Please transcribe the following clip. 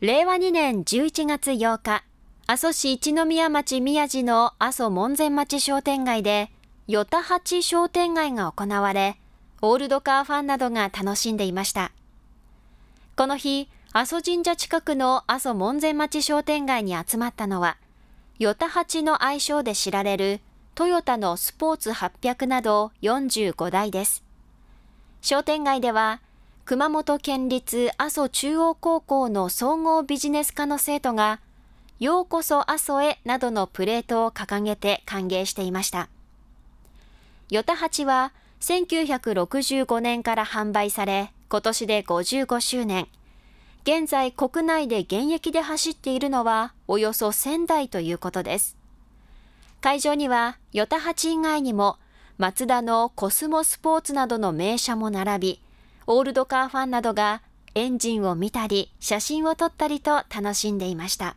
令和2年11月8日、阿蘇市一宮町宮地の阿蘇門前町商店街で、与田八商店街が行われ、オールドカーファンなどが楽しんでいました。この日、阿蘇神社近くの阿蘇門前町商店街に集まったのは、与田八の愛称で知られるトヨタのスポーツ800など45台です。商店街では、熊本県立阿蘇中央高校の総合ビジネス科の生徒が、ようこそ阿蘇へなどのプレートを掲げて歓迎していました。与田八は1965年から販売され、今年で55周年。現在国内で現役で走っているのはおよそ1000台ということです。会場には与田八以外にも、マツダのコスモスポーツなどの名車も並び、オールドカーファンなどがエンジンを見たり写真を撮ったりと楽しんでいました。